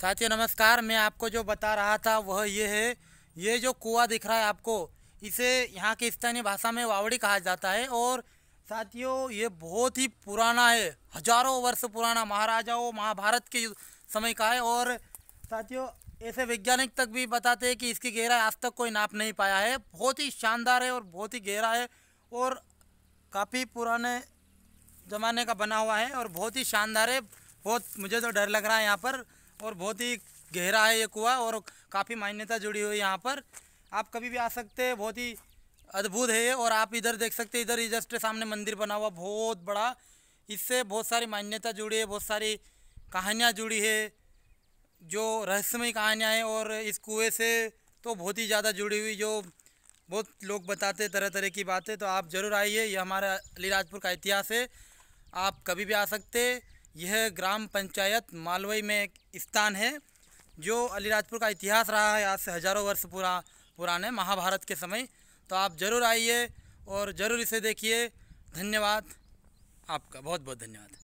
साथियों नमस्कार मैं आपको जो बता रहा था वह ये है ये जो कुआ दिख रहा है आपको इसे यहाँ की स्थानीय भाषा में वावड़ी कहा जाता है और साथियों ये बहुत ही पुराना है हजारों वर्ष पुराना महाराजाओं महाभारत के समय का है और साथियों ऐसे वैज्ञानिक तक भी बताते हैं कि इसकी गहराई आज तक कोई नाप नहीं पाया है बहुत ही शानदार है और बहुत ही गहरा है और काफ़ी पुराने ज़माने का बना हुआ है और बहुत ही शानदार है बहुत मुझे तो डर लग रहा है यहाँ पर और बहुत ही गहरा है ये कुआ और काफ़ी मान्यता जुड़ी हुई है यहाँ पर आप कभी भी आ सकते हैं बहुत ही अद्भुत है और आप इधर देख सकते हैं इधर जस्ट सामने मंदिर बना हुआ बहुत बड़ा इससे बहुत सारी मान्यता जुड़ी है बहुत सारी कहानियाँ जुड़ी है जो रहस्यमय कहानियाँ हैं और इस कुएँ से तो बहुत ही ज़्यादा जुड़ी हुई जो बहुत लोग बताते तरह तरह की बातें तो आप ज़रूर आइए ये हमारा अलीराजपुर का इतिहास है आप कभी भी आ सकते यह ग्राम पंचायत मालवई में एक स्थान है जो अलीराजपुर का इतिहास रहा है आज से हज़ारों वर्ष पुरा पुराने महाभारत के समय तो आप ज़रूर आइए और ज़रूर इसे देखिए धन्यवाद आपका बहुत बहुत धन्यवाद